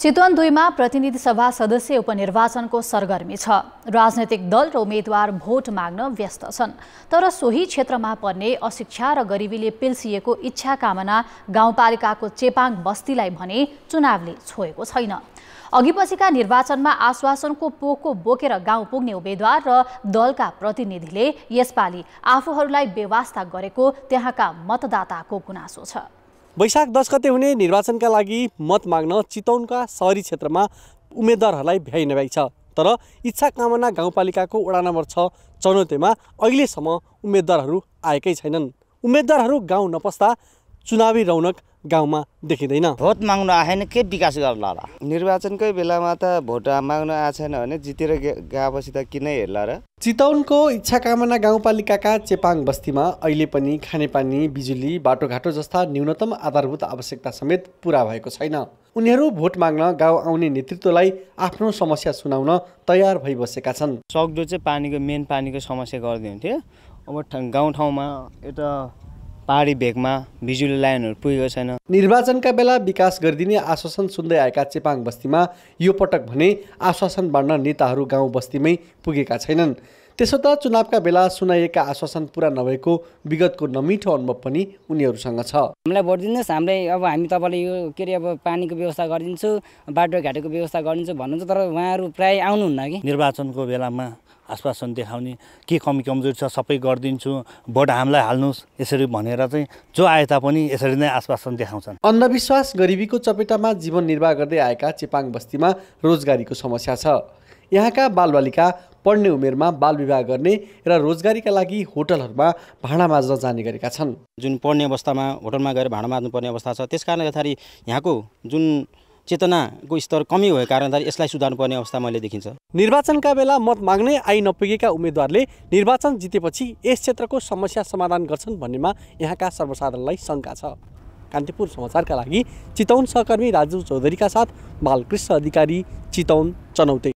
चितवन दुईमा प्रतिनिधि सभा सदस्य उपनिर्वाचनको सरगर्मी छ राजनैतिक दल र उम्मेद्वार भोट माग्न व्यस्त छन् तर सोही क्षेत्रमा पर्ने अशिक्षा र गरिबीले पिल्सिएको इच्छा कामना गाउँपालिकाको चेपाङ बस्तीलाई भने चुनावले छोएको छैन अघि निर्वाचनमा आश्वासनको पोको बोकेर गाउँ पुग्ने उम्मेद्वार र दलका प्रतिनिधिले यसपालि आफूहरूलाई व्यवस्था गरेको त्यहाँका मतदाताको गुनासो छ वैशाख दस गते हुने निर्वाचनका लागि मत माग्न चितौनका सहरी क्षेत्रमा उम्मेद्वारहरूलाई भ्याइ नभ्याइ छ तर इच्छा कामना गाउँपालिकाको वडा नम्बर छ चौनौतेमा अहिलेसम्म उम्मेद्वारहरू आएकै छैनन् उम्मेद्वारहरू गाउँ नपस्दा चुनावी रौनक गाउँमा देखिँदैन भोट माग्न आएन के विकास गर्ला र निर्वाचनकै बेलामा त भोट माग्न आएको छैन भने जितेर गएपछि त किन हेर्ला र चितौनको इच्छा कामना गाउँपालिकाका चेपाङ बस्तीमा अहिले पनि खानेपानी बिजुली बाटोघाटो जस्ता न्यूनतम आधारभूत आवश्यकता समेत पुरा भएको छैन उनीहरू भोट माग्न गाउँ आउने नेतृत्वलाई आफ्नो समस्या सुनाउन तयार भइबसेका छन् सक्दो चाहिँ पानीको मेन पानीको समस्या गरिदिन्थे अब गाउँठाउँमा एउटा पहाडी भेगमा बिजुली लाइनहरू पुगेको छैन निर्वाचनका बेला विकास गरिदिने आश्वासन सुन्दै आएका चेपाङ बस्तीमा यो पटक भने आश्वासन बाँड्न नेताहरू गाउँ बस्तीमै पुगेका छैनन् त्यसो त चुनावका बेला सुनाइएका आश्वासन पुरा नभएको विगतको नमिठो अनुभव पनि उनीहरूसँग छ हामीलाई भोट दिनुहोस् हामीलाई अब हामी तपाईँलाई यो के अरे अब पानीको व्यवस्था गरिदिन्छु बाटोघाटोको व्यवस्था गरिदिन्छु भन्नुहुन्छ तर उहाँहरू प्रायः आउनुहुन्न कि निर्वाचनको बेलामा आश्वासन देखाउने के कमी कमजोरी छ सबै गरिदिन्छु भोट हामीलाई हाल्नुहोस् यसरी भनेर चाहिँ जो आए तापनि यसरी नै आश्वासन देखाउँछन् अन्धविश्वास गरिबीको चपेटामा जीवन निर्वाह गर्दै आएका चेपाङ बस्तीमा रोजगारीको समस्या छ यहाँका बालबालिका पढ्ने उमेरमा बाल विवाह गर्ने र रोजगारीका लागि होटलहरूमा भाँडा माझ्न जाने गरेका छन् जुन पढ्ने अवस्थामा होटलमा गएर भाँडा माझ्नुपर्ने अवस्था छ त्यसकारण गर्दाखेरि यहाँको जुन चेतनाको स्तर कमी भएको कारण यसलाई सुधार्नुपर्ने अवस्था मैले देखिन्छ निर्वाचनका बेला मत माग्नै आइ नपुगेका उम्मेद्वारले निर्वाचन जितेपछि यस क्षेत्रको समस्या समाधान गर्छन् भन्नेमा यहाँका सर्वसाधारणलाई शङ्का छ कान्तिपुर समाचारका लागि चितौन सहकर्मी राजु चौधरीका साथ बालकृष्ण अधिकारी चितौन चनौते